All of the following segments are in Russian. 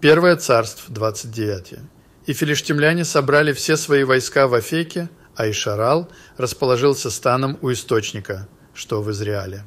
Первое царство, 29. И филиштимляне собрали все свои войска в Афеке, а Ишарал расположился станом у источника, что в Израиле.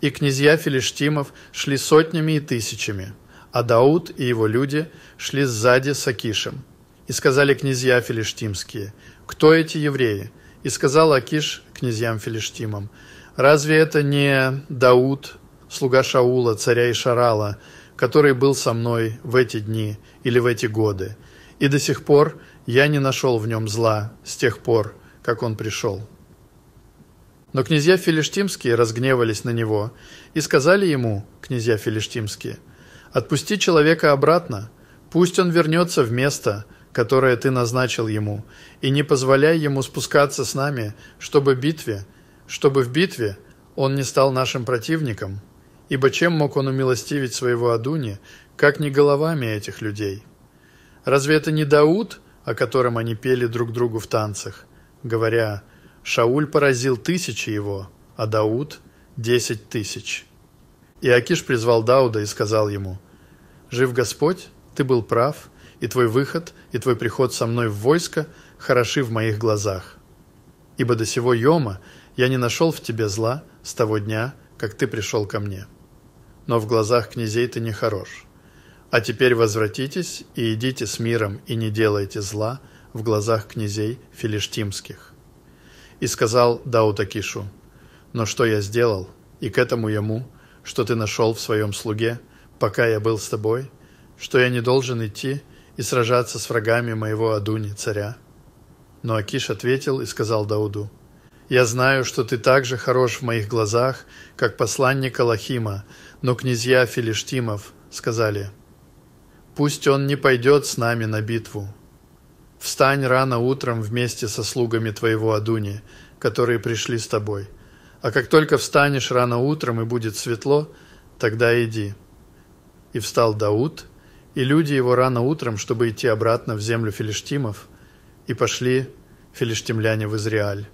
И князья филиштимов шли сотнями и тысячами, а Дауд и его люди шли сзади с Акишем. И сказали князья филиштимские, «Кто эти евреи?» И сказал Акиш князьям филиштимам, «Разве это не Дауд, слуга Шаула, царя Ишарала, который был со мной в эти дни или в эти годы. И до сих пор я не нашел в нем зла с тех пор, как он пришел. Но князья филиштимские разгневались на него и сказали ему, князья филиштимские, «Отпусти человека обратно, пусть он вернется в место, которое ты назначил ему, и не позволяй ему спускаться с нами, чтобы, битве, чтобы в битве он не стал нашим противником». Ибо чем мог он умилостивить своего Адуни, как не головами этих людей? Разве это не Дауд, о котором они пели друг другу в танцах, говоря «Шауль поразил тысячи его, а Дауд – десять тысяч». И Акиш призвал Дауда и сказал ему «Жив Господь, ты был прав, и твой выход, и твой приход со мной в войско хороши в моих глазах. Ибо до сего Йома я не нашел в тебе зла с того дня, как ты пришел ко мне» но в глазах князей ты не хорош. А теперь возвратитесь и идите с миром, и не делайте зла в глазах князей филиштимских». И сказал Даутакишу, «Но что я сделал, и к этому ему, что ты нашел в своем слуге, пока я был с тобой, что я не должен идти и сражаться с врагами моего Адуни, царя?» Но Акиш ответил и сказал Дауду, — я знаю, что ты так же хорош в моих глазах, как посланник Аллахима, но князья Филиштимов сказали, «Пусть он не пойдет с нами на битву. Встань рано утром вместе со слугами твоего Адуни, которые пришли с тобой. А как только встанешь рано утром и будет светло, тогда иди». И встал Дауд, и люди его рано утром, чтобы идти обратно в землю филиштимов, и пошли филиштимляне в Израиль.